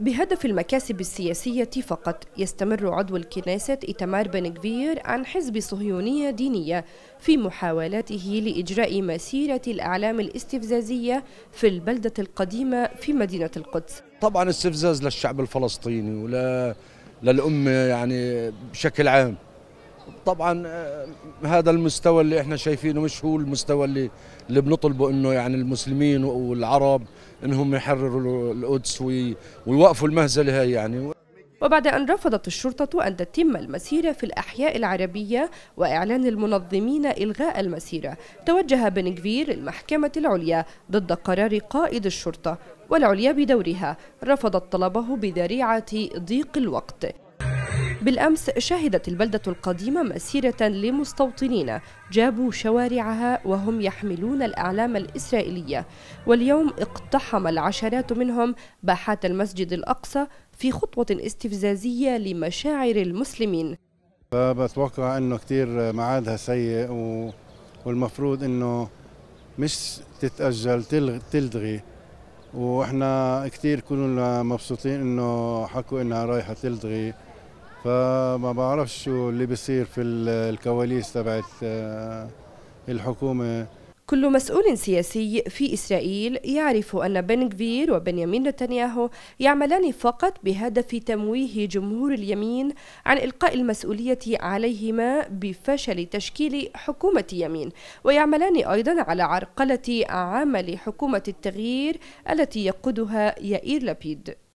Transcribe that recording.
بهدف المكاسب السياسية فقط يستمر عضو الكنيسة إتمار بن كفير عن حزب صهيونية دينية في محاولاته لإجراء مسيرة الأعلام الاستفزازية في البلدة القديمة في مدينة القدس طبعا استفزاز للشعب الفلسطيني ولا للأمة يعني بشكل عام طبعا آه، هذا المستوى اللي احنا شايفينه مش هو المستوى اللي اللي بنطلبه انه يعني المسلمين والعرب انهم يحرروا القدس ويوقفوا المهزله هاي يعني وبعد أن رفضت الشرطة أن تتم المسيرة في الأحياء العربية وإعلان المنظمين إلغاء المسيرة توجه بن كفير للمحكمة العليا ضد قرار قائد الشرطة والعليا بدورها رفضت طلبه بذريعة ضيق الوقت بالأمس شهدت البلدة القديمة مسيرة لمستوطنين جابوا شوارعها وهم يحملون الأعلام الإسرائيلية واليوم اقتحم العشرات منهم باحات المسجد الأقصى في خطوة استفزازية لمشاعر المسلمين فبتوقع أنه كتير معادها سيء و... والمفروض أنه مش تتأجل تلغي, تلغي. واحنا كثير كلنا مبسوطين انه حكوا انها رايحه تلغي فما بعرفش شو اللي بيصير في الكواليس تبعت آه، الحكومه كل مسؤول سياسي في إسرائيل يعرف أن بن كفير وبنيامين نتنياهو يعملان فقط بهدف تمويه جمهور اليمين عن إلقاء المسؤولية عليهما بفشل تشكيل حكومة يمين ويعملان أيضا على عرقلة عمل حكومة التغيير التي يقودها يائير لبيد